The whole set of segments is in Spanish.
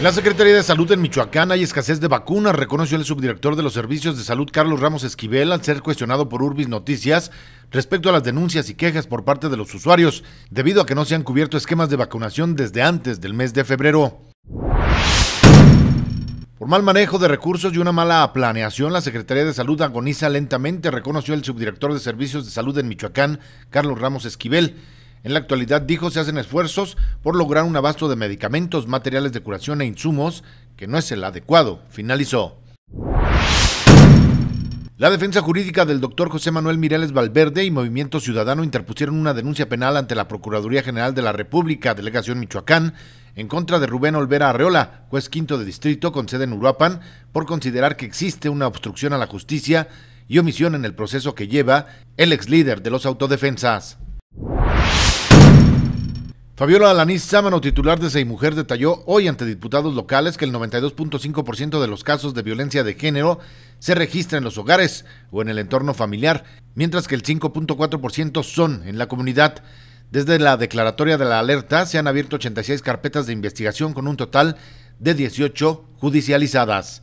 En la Secretaría de Salud en Michoacán hay escasez de vacunas, reconoció el subdirector de los servicios de salud Carlos Ramos Esquivel al ser cuestionado por Urbis Noticias respecto a las denuncias y quejas por parte de los usuarios, debido a que no se han cubierto esquemas de vacunación desde antes del mes de febrero. Por mal manejo de recursos y una mala planeación, la Secretaría de Salud agoniza lentamente, reconoció el subdirector de Servicios de Salud en Michoacán, Carlos Ramos Esquivel. En la actualidad, dijo, se hacen esfuerzos por lograr un abasto de medicamentos, materiales de curación e insumos que no es el adecuado, finalizó. La defensa jurídica del doctor José Manuel Mireles Valverde y Movimiento Ciudadano interpusieron una denuncia penal ante la Procuraduría General de la República, Delegación Michoacán, en contra de Rubén Olvera Arreola, juez quinto de distrito con sede en Uruapan, por considerar que existe una obstrucción a la justicia y omisión en el proceso que lleva el ex líder de los autodefensas. Fabiola Alanís Sámano, titular de Seis Mujer, detalló hoy ante diputados locales que el 92.5% de los casos de violencia de género se registra en los hogares o en el entorno familiar, mientras que el 5.4% son en la comunidad. Desde la declaratoria de la alerta se han abierto 86 carpetas de investigación con un total de 18 judicializadas.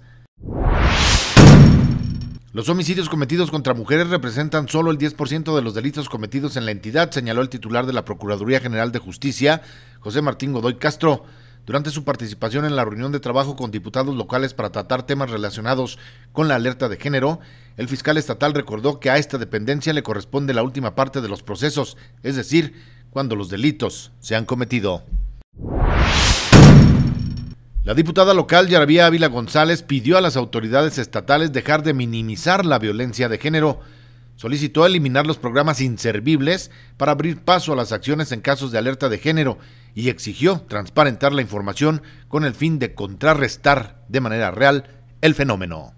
Los homicidios cometidos contra mujeres representan solo el 10% de los delitos cometidos en la entidad, señaló el titular de la Procuraduría General de Justicia, José Martín Godoy Castro, durante su participación en la reunión de trabajo con diputados locales para tratar temas relacionados con la alerta de género. El fiscal estatal recordó que a esta dependencia le corresponde la última parte de los procesos, es decir, cuando los delitos se han cometido. La diputada local Yarabía Ávila González pidió a las autoridades estatales dejar de minimizar la violencia de género. Solicitó eliminar los programas inservibles para abrir paso a las acciones en casos de alerta de género y exigió transparentar la información con el fin de contrarrestar de manera real el fenómeno.